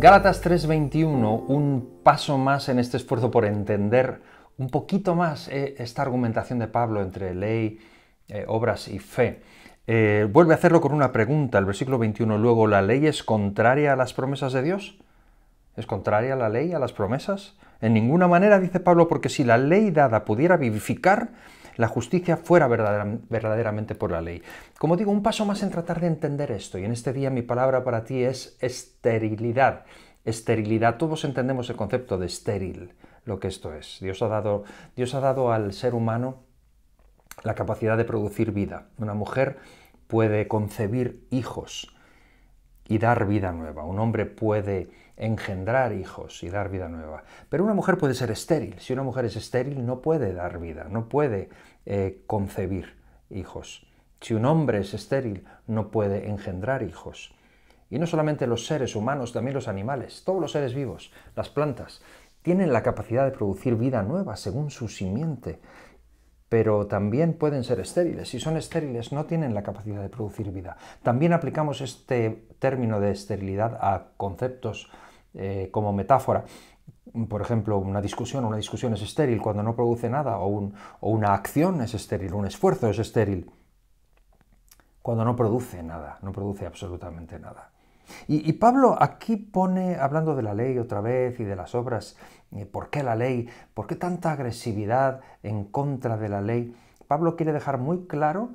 Gálatas 3:21, un paso más en este esfuerzo por entender un poquito más eh, esta argumentación de Pablo entre ley, eh, obras y fe. Eh, vuelve a hacerlo con una pregunta, el versículo 21, luego, ¿la ley es contraria a las promesas de Dios? ¿Es contraria a la ley, a las promesas? En ninguna manera, dice Pablo, porque si la ley dada pudiera vivificar, la justicia fuera verdaderamente por la ley. Como digo, un paso más en tratar de entender esto, y en este día mi palabra para ti es esterilidad. Esterilidad, todos entendemos el concepto de estéril, lo que esto es. Dios ha dado, Dios ha dado al ser humano la capacidad de producir vida. Una mujer puede concebir hijos y dar vida nueva. Un hombre puede engendrar hijos y dar vida nueva. Pero una mujer puede ser estéril. Si una mujer es estéril, no puede dar vida, no puede eh, concebir hijos. Si un hombre es estéril, no puede engendrar hijos. Y no solamente los seres humanos, también los animales, todos los seres vivos, las plantas, tienen la capacidad de producir vida nueva según su simiente pero también pueden ser estériles. Si son estériles no tienen la capacidad de producir vida. También aplicamos este término de esterilidad a conceptos eh, como metáfora. Por ejemplo, una discusión, una discusión es estéril cuando no produce nada, o una acción es estéril, un esfuerzo es estéril, cuando no produce nada, no produce absolutamente nada. Y, Pablo aquí pone, hablando de la ley otra vez y de las obras, eh, ¿por qué la ley? ¿Por qué tanta agresividad en contra de la ley? Pablo quiere dejar muy claro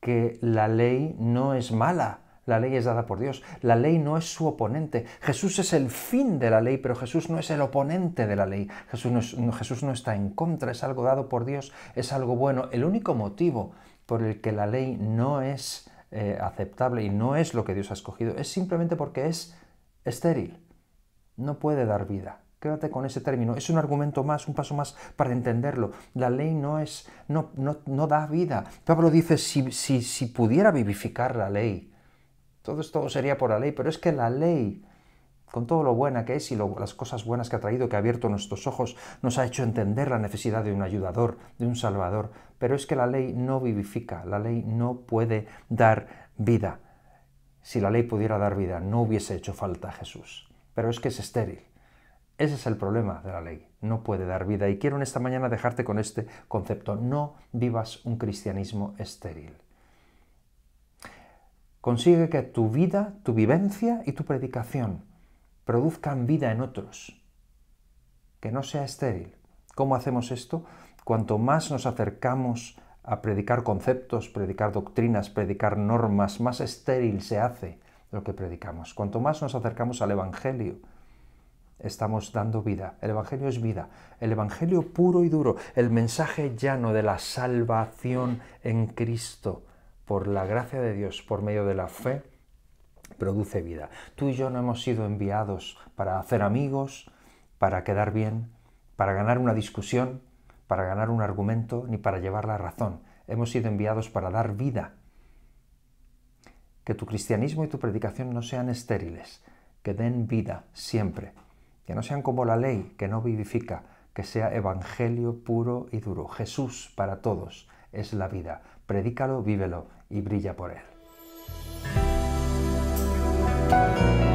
que la ley no es mala, la ley es dada por Dios, la ley no es su oponente. Jesús es el fin de la ley, pero Jesús no es el oponente de la ley. Jesús no, Jesús no está en contra, es algo dado por Dios, es algo bueno. El único motivo por el que la ley no es eh, aceptable y no es lo que Dios ha escogido, es simplemente porque es estéril, no puede dar vida. Quédate con ese término. Es un argumento más, un paso más para entenderlo. La ley no es, no, no, no da vida. Pablo dice, si, si, si pudiera vivificar la ley, todo esto sería por la ley, pero es que la ley con todo lo buena que es y las cosas buenas que ha traído, que ha abierto nuestros ojos, nos ha hecho entender la necesidad de un ayudador, de un salvador. Pero es que la ley no vivifica, la ley no puede dar vida. Si la ley pudiera dar vida, no hubiese hecho falta a Jesús. Pero es que es estéril. Ese es el problema de la ley. No puede dar vida. Y quiero en esta mañana dejarte con este concepto. No vivas un cristianismo estéril. Consigue que tu vida, tu vivencia y tu predicación produzcan vida en otros, que no sea estéril. ¿Cómo hacemos esto? Cuanto más nos acercamos a predicar conceptos, predicar doctrinas, predicar normas, más estéril se hace lo que predicamos. Cuanto más nos acercamos al Evangelio, estamos dando vida. El Evangelio es vida. El Evangelio puro y duro. El mensaje llano de la salvación en Cristo por la gracia de Dios, por medio de la fe produce vida. Tú y yo no hemos sido enviados para hacer amigos, para quedar bien, para ganar una discusión, para ganar un argumento, ni para llevar la razón. Hemos sido enviados para dar vida. Que tu cristianismo y tu predicación no sean estériles, que den vida siempre, que no sean como la ley, que no vivifica, que sea evangelio puro y duro. Jesús para todos es la vida. Predícalo, vívelo y brilla por él. you